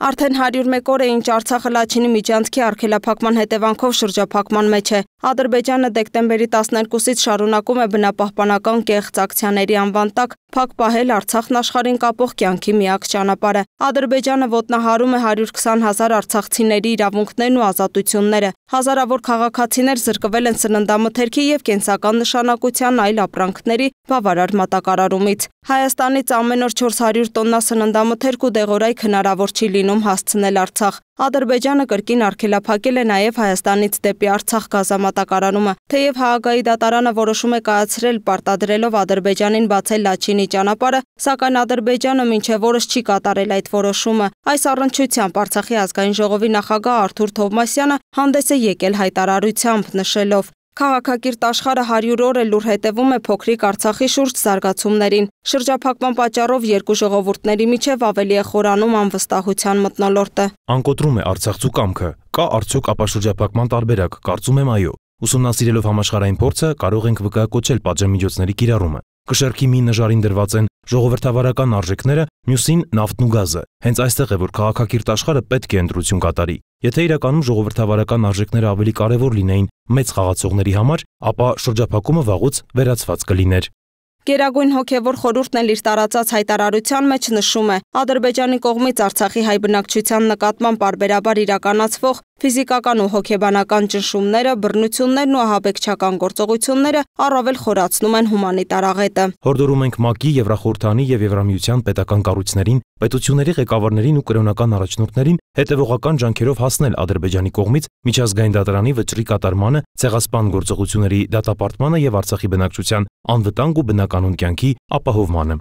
Արդեն 101 օր է ինչ Արցախը Լաչինի միջանցքի արգելափակման հետևանքով շրջափակման մեջ է։ Ադրբեջանը դեկտեմբերի 12-ից շարունակում է բնապահպանական կեղծ ակցիաների անվան տակ փակ պահել Արցախն աշխարհին կապող կյանքի միակ ճանապարհը։ Ադրբեջանը ոտնահարում է 120 հազար արցախցիների իրավունքներն ու ազատությունները։ Հազարավոր քաղաքացիներ զրկվել են սննդամթերքի եւ կենսական նշանակության այլ ապրանքների բավարար մատակարարումից։ Հայաստանից ամեն օր 400 տոննա սննդամթերք ու դեղորայք հնարավոր չի լինում հասցնել Արցախ։ Ադրբեջանը կրկին արգելափակել է նաև Հայաստանից դեպի Արցախ գազամատակարարումը, թեև Հաագայի դատարանը որոշում է կայացրել պարտադրելով Ադրբեջանին բացել Լաչինի ճանապարհը, սակայն Ադրբեջանը մինչև օրս չի կատարել այդ որոշումը։ Այս առնչությամբ Արցախի ազգային ժողովի նախագահ Արթուր Թովմասյանը հանդես է եկել հայտարարությամբ նշելով. Քաղաքակիրտ աշխարը 100 օր է լուր հետևում է փոքրիկ Արցախի շուրջ զարգացումներին։ Շրջափակման պատճառով երկու ժողովուրդների միջև ավելի է խորանում անվստահության մթնոլորտը։ Անկոտրում է Արցախցու կամքը։ Կա արդյոք ապաշրջափակման տարբերակ, կարծում եմ այո։ Ուսումնասիրելով համաշխարհային փորձը կարող ենք վկայակոչել պատժամիջոցների կիրառումը։ Կշեռքի մի նժարին դրված են ժողովրդավարական արժեքները, մյուսին նավթն ու գազը։ Հենց այստեղ է, որ քաղաքակիրթ աշխարհը պետք է ընտրություն կատարի։ Եթե իրականում ժողովրդավարական արժեքները ավելի կարևոր լինեին մեծ խաղացողների համար, ապա շրջափակումը վաղուց վերացված կլիներ։ Գերագույն հոգևոր խորհուրդն էլ իր տարածած հայտարարության մեջ նշում է. Ադրբեջանի կողմից Արցախի հայ բնակչության նկատմամբ բարբերաբար իրականացվող ֆիզիկական ու հոգեբանական ճնշումները, բռնություններն ու ահաբեկչական գործողությունները առավել խորացնում են հումանիտար աղետը։ Հորդորում ենք ՄԱԿ-ի, Եվրախորհրդանի եւ Եվրամիության պետական կառույցներին, պետությունների ղեկավարներին ու կրոնական առաջնորդներին հետևողական ջանքերով հասնել Ադրբեջանի կողմից միջազգային դատարանի վճռի կատարմանը, ցեղասպան գործողությունների դատապարտմանը եւ Արցախի բնակչության անվտանգ ու բնականոն կյանքի ապահովմանը։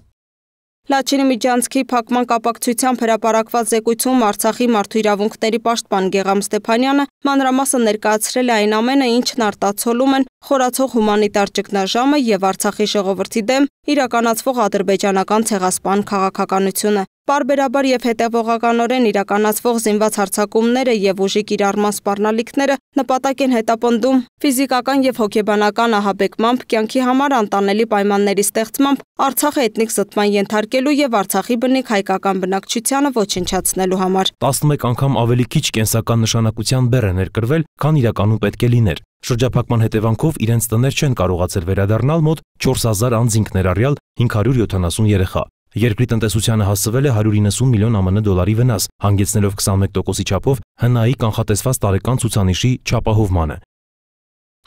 Լաչինի միջանցքի փակման կապակցությամբ հրապարակված զեկույցում Արցախի մարդու իրավունքների պաշտպան Գեգամ Ստեփանյանը մանրամասը ներկայացրել է այն ամենը, ինչն արտացոլում են խորացող հումանիտար ճգնաժամը եւ Արցախի ժողովրդի դեմ իրականացվող ադրբեջանական ցեղասպան քաղաքականությունը։ Պարբերաբար եւ հետևողականորեն իրականացվող զինված հարցակումները եւ ուժի կիրառման սպառնալիքները նպատակ են հետապնդում ֆիզիկական եւ հոգեբանական ահաբեկմամբ կյանքի համար անտանելի պայմանների ստեղծմամբ Արցախը էթնիկ զտման ենթարկելու եւ Արցախի բնիկ հայկական բնակչությանը ոչնչացնելու համար 11 անգամ ավելի քիչ կենսական նշանակության բեռ է ներկրվել, քան իրականում պետք է լիներ։ Շրջափակման հետևանքով իրենց տներ չեն կարողացել վերադառնալ մոտ 4000 անձինք ներառյալ 570 երեխա։ Երկրի տնտեսությանը հասցվել է 190 միլիոն ԱՄՆ դոլարի վնաս, հանգեցնելով 21%-ի չափով ՀՆԱ-ի կանխատեսված տարեկան ցուցանիշի չափահովմանը։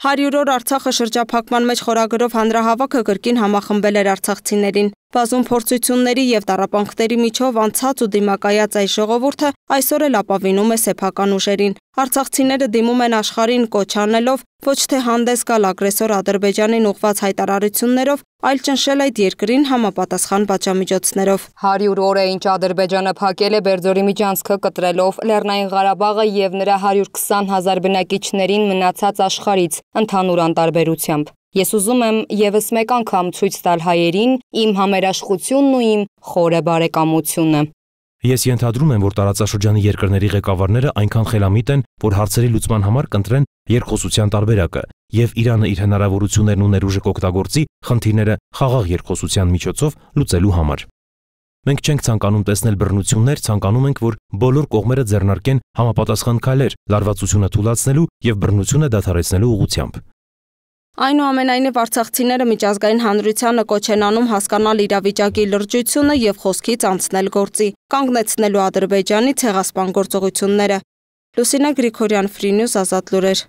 100-օր Արցախը շրջափակման մեջ խորագրով հանրահավաքը կրկին համախմբել էր արցախցիներին։ Վազում փորձությունների եւ տարապանքների միջով անցած ու դիմակայած այս ժողովուրդը այսօր էլ ապավինում է սեփական ուժերին։ Արցախցիները դիմում են աշխարհին կոչանելով ոչ թե հանդես գալ ագրեսոր Ադրբեջանին ուղված հայտարարություններով, այլ ճնշել այդ երկրին համապատասխան պատժամիջոցներով։ 100 օր է ինչ Ադրբեջանը փակել է Բերձորի միջանցքը կտրելով Լեռնային Ղարաբաղը եւ նրա 120 հազար բնակիչներին մնացած աշխարից ընդհանուր անտարբերությամբ։ Ես ուզում եմ եւս մեկ անգամ ցույց տալ հայերին իմ համերաշխությունն ու իմ խորը բարեկամությունը։ Ես ենթադրում եմ, որ տարածաշրջանի երկրների ղեկավարները այնքան խելամիտ են, որ հարցերի լուծման համար կընտրեն երկխոսության տարբերակը, եւ Իրանը իր հնարավորություններն ու ներուժը կօգտագործի խնդիրները խաղաղ երկխոսության միջոցով լուծելու համար։ Մենք չենք ցանկանում տեսնել բռնություններ, ցանկանում ենք, որ բոլոր կողմերը ձեռնարկեն համապատասխան քայլեր լարվածությունը թույլատնելու եւ բռնությունը դադարեցնելու ուղղությամբ։ Այնուամենայնիվ արցախցիները միջազգային հանրությանը կոչ են անում հասկանալ իրավիճակի լրջությունը եւ խոսքից անցնել գործի, կանգնեցնելու Ադրբեջանի ցեղասպան գործողությունները։ Լուսինե Գրիգորյան, Free News, Ազատ լուրեր։